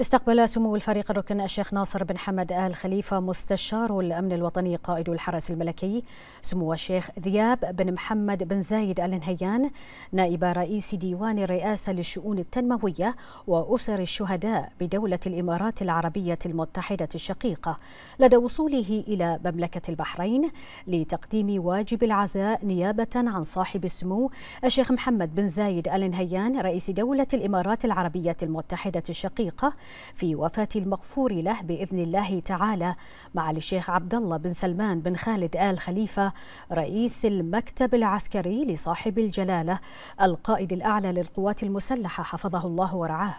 استقبل سمو الفريق الركن الشيخ ناصر بن حمد آل خليفة مستشار الأمن الوطني قائد الحرس الملكي سمو الشيخ ذياب بن محمد بن زايد آل نهيان نائب رئيس ديوان الرئاسة للشؤون التنموية وأسر الشهداء بدولة الإمارات العربية المتحدة الشقيقة لدى وصوله إلى مملكة البحرين لتقديم واجب العزاء نيابة عن صاحب السمو الشيخ محمد بن زايد آل نهيان رئيس دولة الإمارات العربية المتحدة الشقيقة في وفاة المغفور له بإذن الله تعالى معالي الشيخ عبد الله بن سلمان بن خالد آل خليفة رئيس المكتب العسكري لصاحب الجلالة القائد الأعلى للقوات المسلحة حفظه الله ورعاه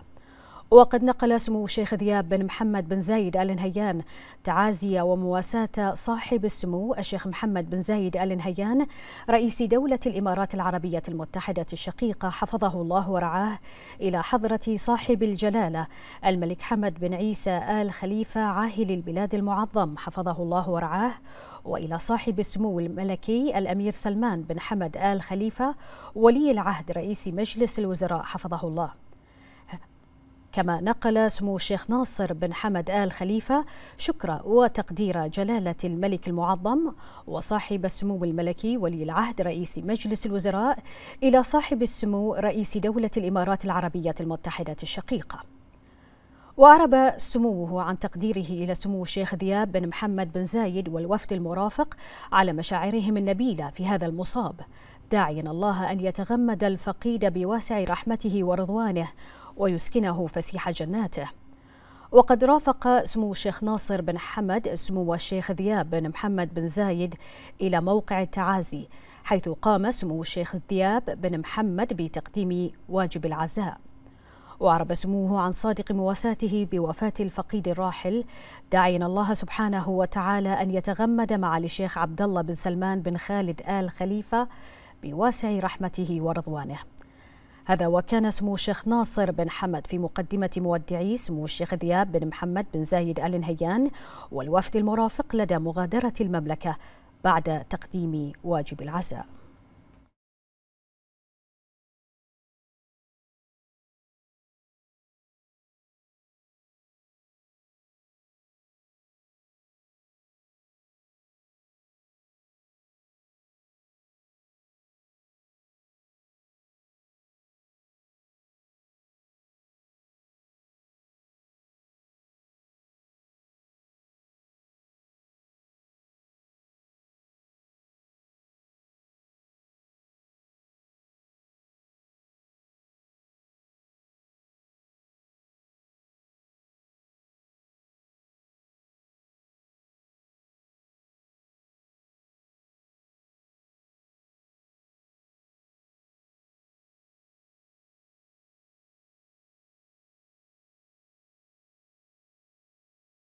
وقد نقل سمو الشيخ ذياب بن محمد بن زايد آل نهيان تعازي ومواساة صاحب السمو الشيخ محمد بن زايد آل نهيان رئيس دولة الإمارات العربية المتحدة الشقيقة حفظه الله ورعاه إلى حضرة صاحب الجلالة الملك حمد بن عيسى آل خليفة عاهل البلاد المعظم حفظه الله ورعاه وإلى صاحب السمو الملكي الأمير سلمان بن حمد آل خليفة ولي العهد رئيس مجلس الوزراء حفظه الله كما نقل سمو الشيخ ناصر بن حمد آل خليفة شكر وتقدير جلالة الملك المعظم وصاحب السمو الملكي ولي العهد رئيس مجلس الوزراء إلى صاحب السمو رئيس دولة الإمارات العربية المتحدة الشقيقة وأعرب سموه عن تقديره إلى سمو الشيخ ذياب بن محمد بن زايد والوفد المرافق على مشاعرهم النبيلة في هذا المصاب داعيا الله أن يتغمد الفقيد بواسع رحمته ورضوانه ويسكنه فسيح جناته وقد رافق سمو الشيخ ناصر بن حمد سمو الشيخ ذياب بن محمد بن زايد إلى موقع التعازي حيث قام سمو الشيخ ذياب بن محمد بتقديم واجب العزاء وأعرب سموه عن صادق مواساته بوفاة الفقيد الراحل داعيا الله سبحانه وتعالى أن يتغمد مع الشيخ عبد الله بن سلمان بن خالد آل خليفة بواسع رحمته ورضوانه هذا وكان سمو الشيخ ناصر بن حمد في مقدمة مودعي سمو الشيخ ذياب بن محمد بن زايد آل نهيان والوفد المرافق لدى مغادرة المملكة بعد تقديم واجب العزاء